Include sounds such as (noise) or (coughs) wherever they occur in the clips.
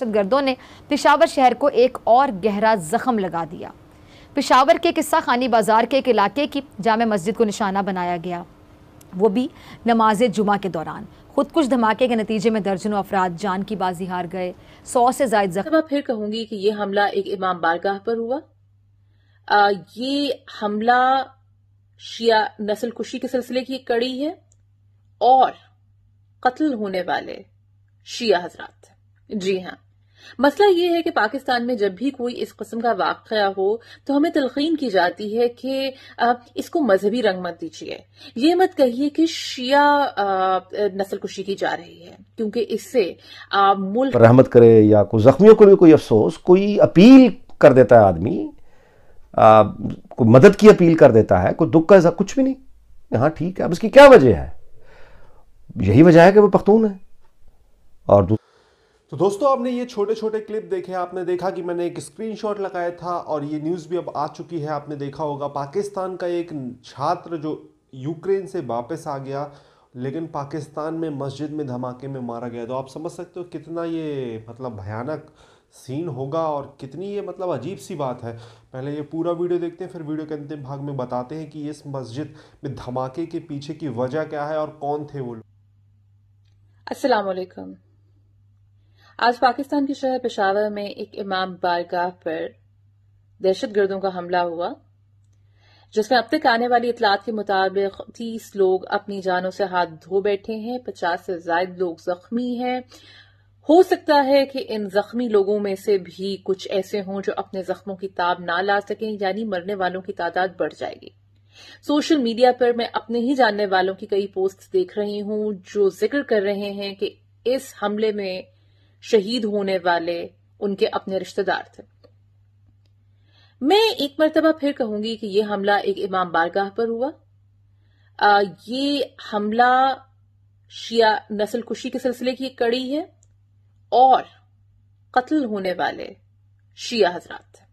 दहशतगर्दों ने पिशावर शहर को एक और गहरा जख्म लगा दिया पिशावर के किस्सा खानी बाजार के एक इलाके की जाम मस्जिद को निशाना बनाया गया वो भी नमाज जुमा के दौरान खुद कुछ धमाके के नतीजे में दर्जनों अफराद जान की बाजी हार गए सौ से जायद जख्म फिर कहूंगी कि ये हमला एक इमाम बारगाह पर हुआ आ, ये हमला शिया नस्ल कुशी के सिलसिले की कड़ी है और कत्ल होने वाले शिया हजरात जी हाँ मसला यह है कि पाकिस्तान में जब भी कोई इस किस्म का वाक़ हो तो हमें तलखीन की जाती है कि इसको मजहबी रंग मत दीजिए ये मत कहिए कि शिया नस्ल कुशी की जा रही है क्योंकि इससे मुल्क रहमत करे या कोई जख्मियों को भी कोई अफसोस कोई अपील कर देता है आदमी को मदद की अपील कर देता है कोई दुख का ऐसा कुछ भी नहीं हाँ ठीक है अब इसकी क्या वजह है यही वजह है कि वो पख्तून है और तो दोस्तों आपने ये छोटे छोटे क्लिप देखे आपने देखा कि मैंने एक स्क्रीनशॉट लगाया था और ये न्यूज़ भी अब आ चुकी है आपने देखा होगा पाकिस्तान का एक छात्र जो यूक्रेन से वापस आ गया लेकिन पाकिस्तान में मस्जिद में धमाके में मारा गया तो आप समझ सकते हो कितना ये मतलब भयानक सीन होगा और कितनी ये मतलब अजीब सी बात है पहले ये पूरा वीडियो देखते हैं फिर वीडियो के अंतिम भाग में बताते हैं कि इस मस्जिद में धमाके के पीछे की वजह क्या है और कौन थे वो लोग असलकम आज पाकिस्तान के शहर पेशावर में एक इमाम बारगाह पर दहशत गर्दों का हमला हुआ जिसमें अब तक आने वाली इतलात के मुताबिक तीस लोग अपनी जानों से हाथ धो बैठे हैं पचास से जायद लोग जख्मी हैं हो सकता है कि इन जख्मी लोगों में से भी कुछ ऐसे हों जो अपने जख्मों की ताब ना ला सकें यानी मरने वालों की तादाद बढ़ जाएगी सोशल मीडिया पर मैं अपने ही जानने वालों की कई पोस्ट देख रही हूं जो जिक्र कर रहे हैं कि इस हमले में शहीद होने वाले उनके अपने रिश्तेदार थे मैं एक मरतबा फिर कहूंगी कि यह हमला एक इमाम बारगाह पर हुआ आ, ये हमला शिया नस्ल कुशी के सिलसिले की कड़ी है और कत्ल होने वाले शिया हजरात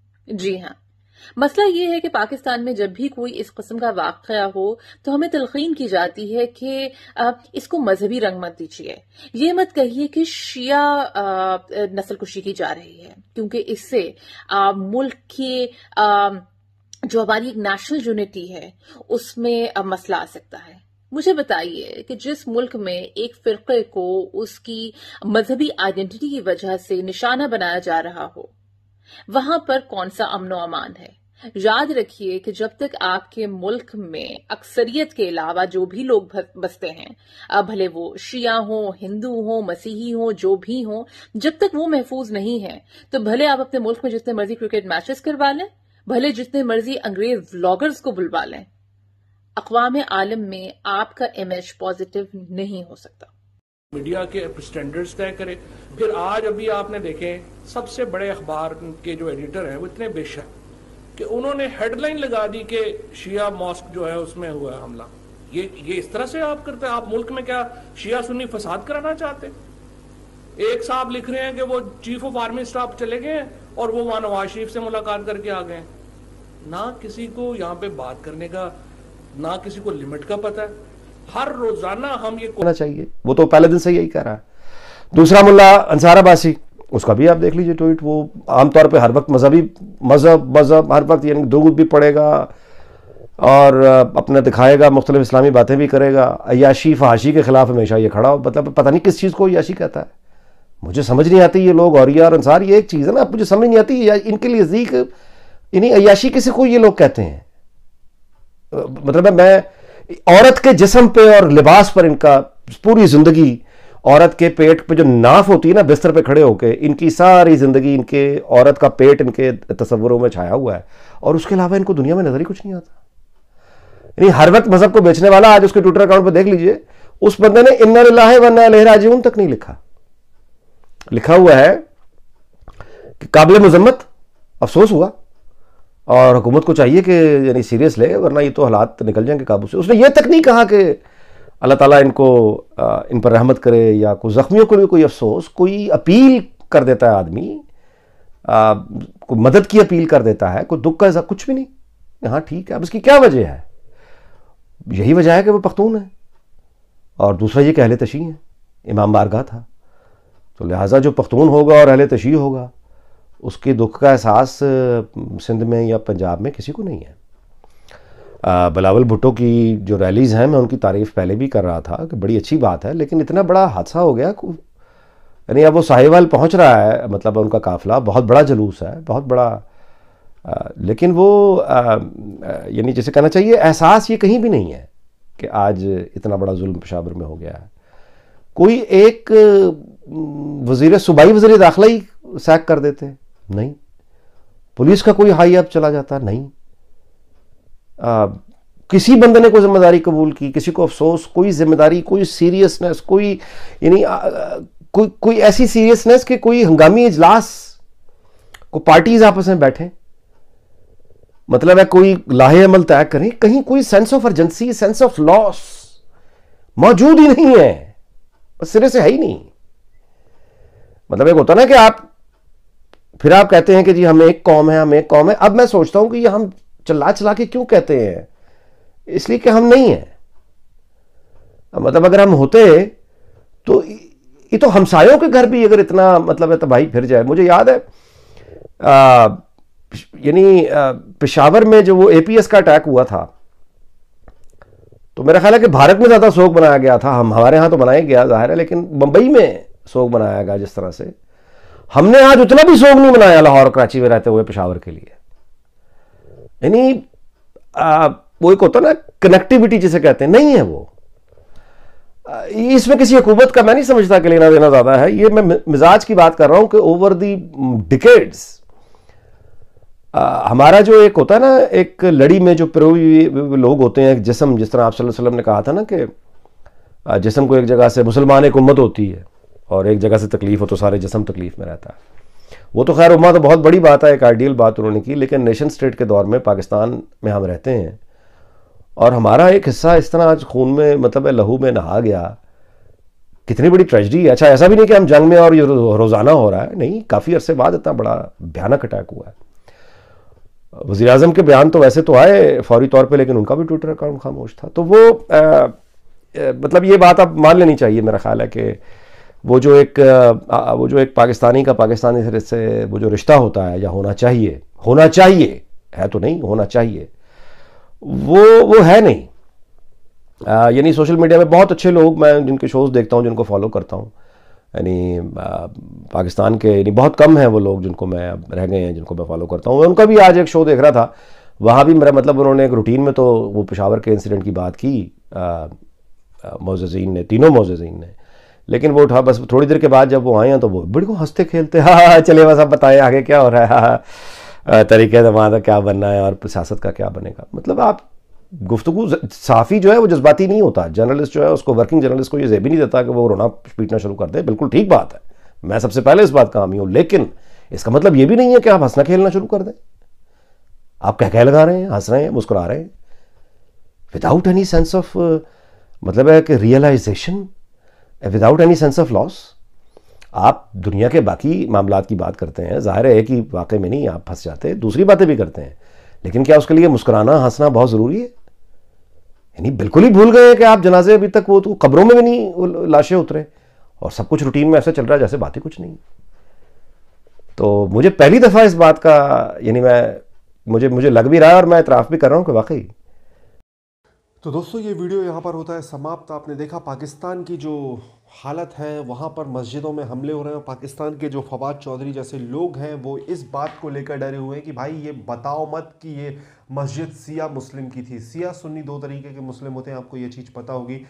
जी हाँ मसला ये है कि पाकिस्तान में जब भी कोई इस किस्म का वाक़ हो तो हमें तलखीन की जाती है कि इसको मजहबी रंग मत दीजिए यह मत कहिए कि शिया नस्ल कुशी की जा रही है क्योंकि इससे मुल्क की जो हमारी एक नेशनल यूनिटी है उसमें अब मसला आ सकता है मुझे बताइए कि जिस मुल्क में एक फिरके को उसकी मजहबी आइडेंटिटी की वजह से निशाना बनाया जा रहा हो वहां पर कौन सा अमनो अमान है याद रखिए कि जब तक आपके मुल्क में अक्सरियत के अलावा जो भी लोग बसते हैं भले वो शिया हो हिंदू हो मसीही हो जो भी हो जब तक वो महफूज नहीं है तो भले आप अपने मुल्क में जितने मर्जी क्रिकेट मैचेस करवा लें भले जितने मर्जी अंग्रेज व्लॉगर्स को बुलवा लें अकवाम आलम में आपका इमेज पॉजिटिव नहीं हो सकता मीडिया के स्टैंडर्ड्स तय करे फिर आज अभी आपने देखें सबसे बड़े अखबार के जो एडिटर हैं वो इतने बेशक कि उन्होंने हेडलाइन लगा दी कि शिया मॉस्क जो है उसमें हुआ हमला ये ये इस तरह से आप करते हैं आप मुल्क में क्या शिया सुन्नी फसाद कराना चाहते एक साहब लिख रहे हैं कि वो चीफ ऑफ आर्मी स्टाफ चले गए और वो वहां नवाज शरीफ से मुलाकात करके आ गए ना किसी को यहाँ पे बात करने का ना किसी को लिमिट का पता है हर रोजाना हम ये करना चाहिए वो तो पहले दिन से यही कह रहा है दूसरा मुल्ला अंसार उसका भी आप देख लीजिए ट्वीट वो आमतौर पर हर वक्त मजहबी मजहब मजहब हर वक्त यानी दूध भी पड़ेगा और अपना दिखाएगा मुख्तलिफ इस्लामी बातें भी करेगा अयाशी फहाशी के ख़िलाफ़ हमेशा ये खड़ा हो मतलब पता नहीं किस चीज़ को याशी कहता है मुझे समझ नहीं आती ये लोग और ये और अंसार ये एक चीज़ है ना मुझे समझ नहीं आती इनके लिए जीक इन्हीं अयाशी किसी को ये लोग कहते हैं मतलब मैं औरत के जिसम पे और लिबास पर इनका पूरी जिंदगी औरत के पेट पे जो नाफ होती है ना बिस्तर पे खड़े होके इनकी सारी ज़िंदगी इनके औरत का पेट इनके तस्वरों में छाया हुआ है और उसके अलावा इनको दुनिया में नज़र ही कुछ नहीं आता यानी हर वक्त मज़हब को बेचने वाला आज उसके ट्विटर अकाउंट पर देख लीजिए उस बंदे ने इन्ना लाहे वन्ना उन तक नहीं लिखा लिखा हुआ है कि काबिल मजम्मत अफसोस हुआ और हुकूमत को चाहिए कि यानी सीरियस ले वरना ये तो हालात निकल जाएंगे काबू से उसने ये तक नहीं कहा कि अल्लाह ताला इनको इन पर रहमत करे या कोई ज़ख्मियों को भी कोई अफसोस कोई अपील कर देता है आदमी कोई मदद की अपील कर देता है कोई दुख का ऐसा कुछ भी नहीं हाँ ठीक है अब इसकी क्या वजह है यही वजह है कि वो पख्तून है और दूसरा ये कि अहल तशी है इमाम बारगाह था तो लिहाजा जो पख्तून होगा और अहल तशी होगा उसके दुख का एहसास सिंध में या पंजाब में किसी को नहीं है बलावल भुट्टो की जो रैलीज़ हैं मैं उनकी तारीफ़ पहले भी कर रहा था कि बड़ी अच्छी बात है लेकिन इतना बड़ा हादसा हो गया यानी अब वो साहिवाल पहुंच रहा है मतलब उनका काफिला बहुत बड़ा जलूस है बहुत बड़ा आ, लेकिन वो यानी जैसे कहना चाहिए एहसास ये कहीं भी नहीं है कि आज इतना बड़ा जुल्म पेशावर में हो गया है कोई एक वजीर सूबाई वजीर दाखिला ही सैक कर देते हैं नहीं पुलिस का कोई हाई अप चला जाता नहीं आ, किसी बंदे ने कोई जिम्मेदारी कबूल की किसी को अफसोस कोई जिम्मेदारी कोई सीरियसनेस कोई यानी कोई कोई ऐसी सीरियसनेस कि कोई हंगामी इजलास को पार्टीज आपस में बैठे मतलब है कोई लाहे अमल तय करें कहीं कोई sense of urgency sense of loss मौजूद ही नहीं है सिरे से है ही नहीं मतलब एक होता ना कि आप फिर आप कहते हैं कि जी हम एक कौम है हम एक कौम है अब मैं सोचता हूं कि ये हम चला चला के क्यों कहते हैं इसलिए कि हम नहीं हैं मतलब अगर हम होते तो ये तो हमसायों के घर भी अगर इतना मतलब है तो भाई फिर जाए मुझे याद है यानी पेशावर में जो वो एपीएस का अटैक हुआ था तो मेरा ख्याल है कि भारत में ज़्यादा शोक बनाया गया था हम हमारे यहां तो बनाया गया जाहिर है लेकिन मुंबई में शोक बनाया गया जिस तरह से हमने आज उतना भी शोक नहीं मनाया लाहौर कराची में रहते हुए पेशावर के लिए यानी वो एक होता ना कनेक्टिविटी जिसे कहते हैं नहीं है वो इसमें किसी हुकूमत का मैं नहीं समझता कि लेना देना ज़्यादा है ये मैं मिजाज की बात कर रहा हूं कि ओवर दी डिकेड्स हमारा जो एक होता है ना एक लड़ी में जो पिरोई लोग होते हैं जिसम जिस तरह आप सल्लल्लाहु अलैहि वसल्लम ने कहा था ना कि जिसम को एक जगह से मुसलमान एक उम्मत होती है और एक जगह से तकलीफ़ हो तो सारे जिसम तकलीफ़ में रहता है वो तो खैर उमा तो बहुत बड़ी बात है एक आइडियल बात उन्होंने की लेकिन नेशन स्टेट के दौर में पाकिस्तान में हम रहते हैं और हमारा एक हिस्सा इस तरह आज खून में मतलब लहू में नहा गया कितनी बड़ी ट्रेजडी है अच्छा ऐसा भी नहीं कि हम जंग में और ये रोज़ाना हो रहा है नहीं काफ़ी अरसे बाद इतना बड़ा भयानक अटैक हुआ है वजी अजम के बयान तो वैसे तो आए फौरी तौर पर लेकिन उनका भी ट्विटर अकाउंट खामोश था तो वो आ, मतलब ये बात आप मान लेनी चाहिए मेरा ख्याल है कि वो जो एक वो जो एक पाकिस्तानी का पाकिस्तानी से वो जो रिश्ता होता है या होना चाहिए होना चाहिए है तो नहीं होना चाहिए वो वो है नहीं यानी सोशल मीडिया में बहुत अच्छे लोग मैं जिनके शोज़ देखता हूँ जिनको फॉलो करता हूँ यानी पाकिस्तान के यानी बहुत कम हैं वो लोग जिनको मैं रह गए हैं जिनको मैं फॉलो करता हूँ उनका भी आज एक शो देख रहा था वहाँ भी मेरा मतलब उन्होंने एक रूटीन में तो वो पेशावर के इंसिडेंट की बात की मोजीन ने तीनों मोजीन ने लेकिन वो उठा बस थोड़ी देर के बाद जब वो आए हैं तो वो बड़ी को हंसते खेलते (laughs) हाँ, हाँ चलिए बस आप बताएं आगे क्या हो रहा है (laughs) तरीके दमा का क्या बनना है और सियासत का क्या बनेगा मतलब आप गुफ्तु साफ़ी जो है वो जज्बाती नहीं होता जर्नलिस्ट जो है उसको वर्किंग जर्नलिस्ट को ये जेबी नहीं देता कि वो रोना पीटना शुरू कर दे बिल्कुल ठीक बात है मैं सबसे पहले इस बात का हामी हूँ लेकिन इसका मतलब ये भी नहीं है कि आप हंसना खेलना शुरू कर दें आप कह कह लगा रहे हैं हंस रहे हैं मुस्कुरा रहे हैं विदाउट एनी सेंस ऑफ मतलब है कि realisation without any sense of loss आप दुनिया के बाकी मामला की बात करते हैं जाहिर है कि वाकई में नहीं आप फंस जाते दूसरी बातें भी करते हैं लेकिन क्या उसके लिए मुस्कुराना हंसना बहुत ज़रूरी है यानी बिल्कुल ही भूल गए हैं कि आप जनाजे अभी तक वो तो कब्रों में भी नहीं लाशें उतरे और सब कुछ रूटीन में ऐसा चल रहा है जैसे बातें कुछ नहीं तो मुझे पहली दफ़ा इस बात का यानी मैं मुझे मुझे लग भी रहा है और मैं इतराफ़ भी कर रहा हूँ कि वाकई तो दोस्तों ये वीडियो यहाँ पर होता है समाप्त आपने देखा पाकिस्तान की जो हालत है वहाँ पर मस्जिदों में हमले हो रहे हैं पाकिस्तान के जो फवाद चौधरी जैसे लोग हैं वो इस बात को लेकर डरे हुए हैं कि भाई ये बताओ मत कि ये मस्जिद सिया मुस्लिम की थी सिया सुन्नी दो तरीके के मुस्लिम होते हैं आपको ये चीज़ पता होगी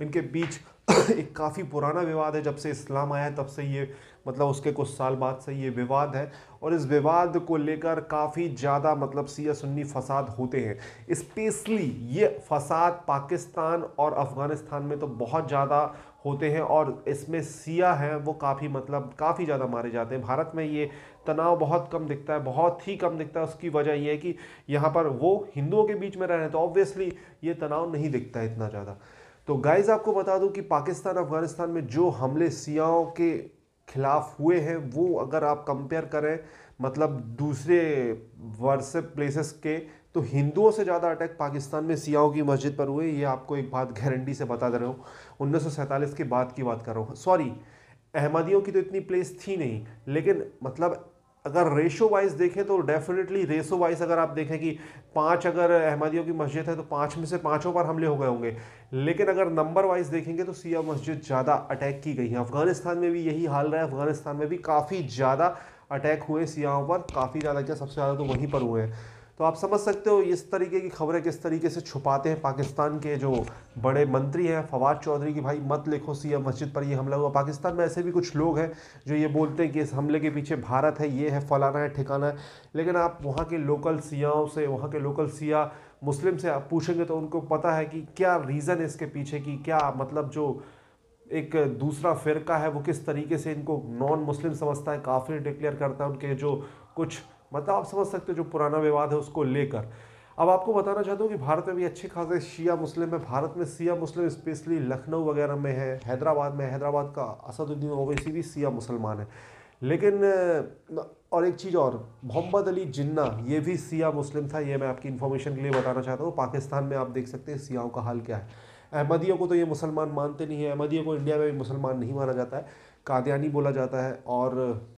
इनके बीच (coughs) एक काफ़ी पुराना विवाद है जब से इस्लाम आया है तब से ये मतलब उसके कुछ साल बाद से ये विवाद है और इस विवाद को लेकर काफ़ी ज़्यादा मतलब सिया सुन्नी फसाद होते हैं स्पेशली ये फसाद पाकिस्तान और अफ़गानिस्तान में तो बहुत ज़्यादा होते हैं और इसमें सिया हैं वो काफ़ी मतलब काफ़ी ज़्यादा मारे जाते हैं भारत में ये तनाव बहुत कम दिखता है बहुत ही कम दिखता है उसकी वजह ये है कि यहाँ पर वो हिंदुओं के बीच में रह रहे हैं तो ऑब्वियसली ये तनाव नहीं दिखता है इतना ज़्यादा तो गाइज़ आपको बता दूं कि पाकिस्तान अफ़गानिस्तान में जो हमले सियाओं के खिलाफ हुए हैं वो अगर आप कंपेयर करें मतलब दूसरे वर्स प्लेसेस के तो हिंदुओं से ज़्यादा अटैक पाकिस्तान में सियाओं की मस्जिद पर हुए ये आपको एक बात गारंटी से बता दे रहा हूँ उन्नीस के बाद की बात कर रहा हूँ सॉरी अहमदियों की तो इतनी प्लेस थी नहीं लेकिन मतलब अगर रेशो वाइज देखें तो डेफिनेटली रेशो वाइज अगर आप देखें कि पाँच अगर अहमदियों की मस्जिद है तो पाँच में से पाँचों पर हमले हो गए होंगे लेकिन अगर नंबर वाइज देखेंगे तो सिया मस्जिद ज़्यादा अटैक की गई है अफगानिस्तान में भी यही हाल रहा है अफगानिस्तान में भी काफ़ी ज़्यादा अटैक हुए सियाहों पर काफ़ी ज़्यादा क्या सबसे ज़्यादा तो वहीं पर हुए हैं तो आप समझ सकते हो इस तरीके की खबरें किस तरीके से छुपाते हैं पाकिस्तान के जो बड़े मंत्री हैं फवाद चौधरी की भाई मत लिखो सिया मस्जिद पर ये हमला हुआ पाकिस्तान में ऐसे भी कुछ लोग हैं जो ये बोलते हैं कि इस हमले के पीछे भारत है ये है फलाना है ठिकाना है लेकिन आप वहाँ के लोकल सियाओं से वहाँ के लोकल सिया मुस्लिम से आप पूछेंगे तो उनको पता है कि क्या रीज़न है इसके पीछे की क्या मतलब जो एक दूसरा फ़िरका है वो किस तरीके से इनको नॉन मुस्लिम समझता है काफिर डिक्लेयर करता है उनके जो कुछ मतलब आप समझ सकते हो जो पुराना विवाद है उसको लेकर अब आपको बताना चाहता हूँ कि भारत में भी अच्छे खासे शिया मुस्लिम है भारत में सिया मुस्लिम स्पेशली लखनऊ वगैरह में है हैदराबाद में हैदराबाद का असदुद्दीन ओवैसी भी सिया मुसलमान है लेकिन और एक चीज़ और मोहम्मद अली जिन्ना ये भी सिया मुस्लिम था ये मैं आपकी इन्फॉर्मेशन के लिए बताना चाहता हूँ पाकिस्तान में आप देख सकते हैं सियाओं का हाल क्या है अहमदियों को तो ये मुसलमान मानते नहीं है अहमदियों को इंडिया में भी मुसलमान नहीं माना जाता है कादयानी बोला जाता है और